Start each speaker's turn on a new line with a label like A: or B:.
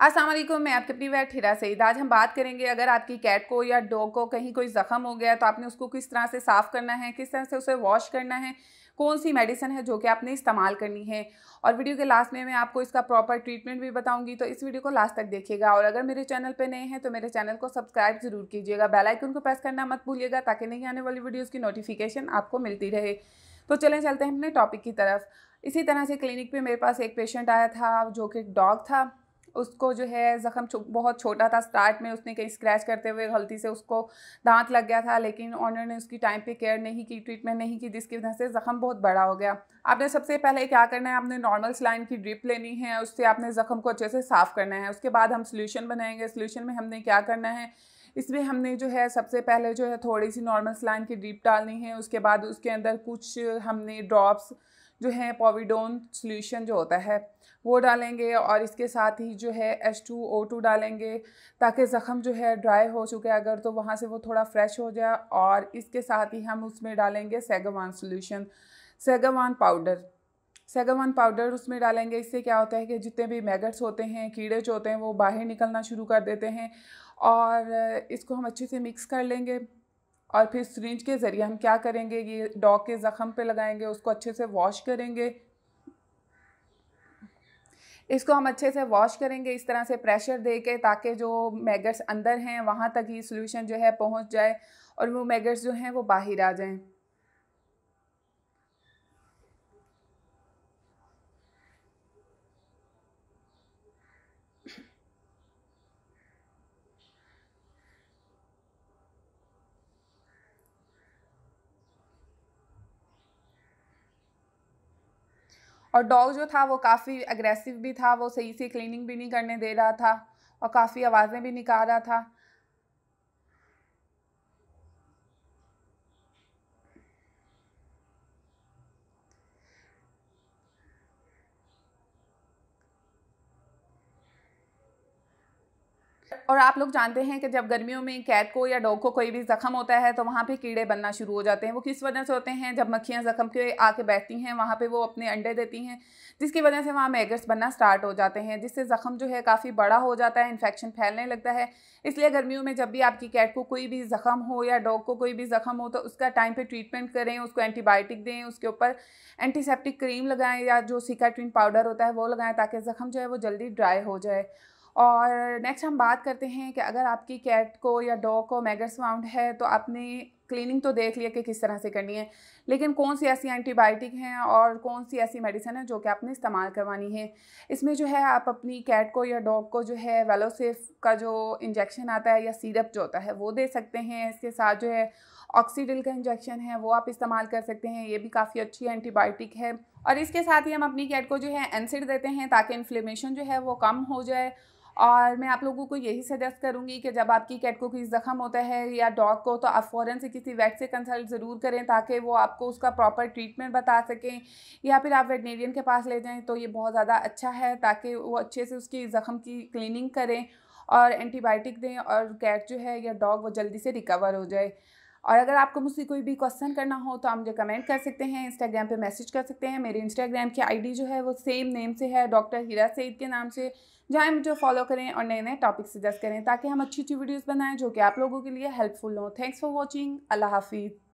A: असलम मैं आपके अपनी वैट हिरा सईद आज हम बात करेंगे अगर आपकी कैट को या डॉग को कहीं कोई ज़ख़म हो गया तो आपने उसको किस तरह से साफ़ करना है किस तरह से उसे वॉश करना है कौन सी मेडिसिन है जो कि आपने इस्तेमाल करनी है और वीडियो के लास्ट में मैं आपको इसका प्रॉपर ट्रीटमेंट भी बताऊंगी तो इस वीडियो को लास्ट तक देखिएगा और अगर मेरे चैनल पर नए हैं तो मेरे चैनल को सब्सक्राइब जरूर कीजिएगा बेल आइकन को प्रेस करना मत भूलिएगा ताकि नहीं आने वाली वीडियोज़ की नोटिफिकेशन आपको मिलती रहे तो चलें चलते हैं अपने टॉपिक की तरफ इसी तरह से क्लिनिक पर मेरे पास एक पेशेंट आया था जो कि डॉग था उसको जो है ज़ख़म बहुत छोटा था स्टार्ट में उसने कहीं स्क्रैच करते हुए गलती से उसको दांत लग गया था लेकिन ऑनर ने उसकी टाइम पे केयर नहीं की ट्रीटमेंट नहीं की जिसकी वजह से ज़ख़म बहुत बड़ा हो गया आपने सबसे पहले क्या करना है आपने नॉर्मल स्लाइन की ड्रिप लेनी है उससे आपने ज़ख़म को अच्छे से साफ़ करना है उसके बाद हम सोल्यूशन बनाएंगे सोल्यूशन में हमने क्या करना है इसमें हमने जो है सबसे पहले जो है थोड़ी सी नॉर्मल स्लाइन की ड्रिप डालनी है उसके बाद उसके अंदर कुछ हमने ड्रॉप्स जो है पोविडोन सोल्यूशन जो होता है वो डालेंगे और इसके साथ ही जो है एच टू ओ टू डालेंगे ताकि ज़ख़म जो है ड्राई हो चुके अगर तो वहाँ से वो थोड़ा फ्रेश हो जाए और इसके साथ ही हम उसमें डालेंगे सेगवान सोल्यूशन सेगवान पाउडर सेगवान पाउडर उसमें डालेंगे इससे क्या होता है कि जितने भी मैगट्स होते हैं कीड़े जो होते हैं वो बाहर निकलना शुरू कर देते हैं और इसको हम अच्छे से मिक्स कर लेंगे और फिर सरिंज के ज़रिए हम क्या करेंगे ये डॉग के ज़ख़म पे लगाएंगे उसको अच्छे से वॉश करेंगे इसको हम अच्छे से वॉश करेंगे इस तरह से प्रेशर दे के ताकि जो मैगट्स अंदर हैं वहाँ तक ये सोल्यूशन जो है पहुँच जाए और वो मैगट्स जो हैं वो बाहर आ जाएँ और डॉग जो था वो काफ़ी अग्रेसिव भी था वो सही से क्लीनिंग भी नहीं करने दे रहा था और काफ़ी आवाज़ें भी निकाल रहा था और आप लोग जानते हैं कि जब गर्मियों में कैट को या डॉग को कोई भी ज़ख़म होता है तो वहाँ पे कीड़े बनना शुरू हो जाते हैं वो किस वजह से होते हैं जब मक्खियाँ ज़ख़म के आके बैठती हैं वहाँ पे वो अपने अंडे देती हैं जिसकी वजह से वहाँ मैगर्स बनना स्टार्ट हो जाते हैं जिससे ज़ख़म जो है काफ़ी बड़ा हो जाता है इन्फेक्शन फैलने लगता है इसलिए गर्मियों में जब भी आपकी कैट को कोई भी ज़ख़म हो या डॉग को कोई भी ज़ख़म हो तो उसका टाइम पर ट्रीटमेंट करें उसको एंटीबायोटिक दें उसके ऊपर एंटीसेप्टिक क्रीम लगाएँ या जो सिकाट्रीन पाउडर होता है वो लगाएँ ताकि ज़ख़म जो है वो जल्दी ड्राई हो जाए और नेक्स्ट हम बात करते हैं कि अगर आपकी कैट को या डॉग को मैगर्स माउंट है तो आपने क्लीनिंग तो देख लिया कि किस तरह से करनी है लेकिन कौन सी ऐसी एंटीबायोटिक हैं और कौन सी ऐसी मेडिसिन है जो कि आपने इस्तेमाल करवानी है इसमें जो है आप अपनी कैट को या डॉग को जो है वेलोसेफ का जो इंजेक्शन आता है या सीरप जो होता है वो दे सकते हैं इसके साथ जो है ऑक्सीडिल का इंजेक्शन है वो आप इस्तेमाल कर सकते हैं ये भी काफ़ी अच्छी एंटीबायोटिक है और इसके साथ ही हम अपनी कैट को जो है एनसिड देते हैं ताकि इन्फ्लेमेशन जो है वो कम हो जाए और मैं आप लोगों को यही सजेस्ट करूँगी कि जब आपकी कैट को कोई ज़ख़म होता है या डॉग को तो आप फ़ौरन से किसी वेट से कंसल्ट ज़रूर करें ताकि वो आपको उसका प्रॉपर ट्रीटमेंट बता सकें या फिर आप वेटनेरियन के पास ले जाएँ तो ये बहुत ज़्यादा अच्छा है ताकि वो अच्छे से उसकी ज़ख़म की क्लिनिंग करें और एंटीबायोटिक दें और कैट जो है या डॉग वो जल्दी से रिकवर हो जाए और अगर आपको मुझसे कोई भी क्वेश्चन करना हो तो आप मुझे कमेंट कर सकते हैं इंस्टाग्राम पे मैसेज कर सकते हैं मेरे इंस्टाग्राम की आईडी जो है वो सेम नेम से है डॉक्टर हीरा सईद के नाम से जहाँ मुझे फॉलो करें और नए नए टॉपिक सजेस्ट करें ताकि हम अच्छी अच्छी वीडियोज़ बनाएँ जो कि आप लोगों के लिए हेल्पफुल हों थैंक्स फॉर वॉचिंग अल्लाह हाफिज़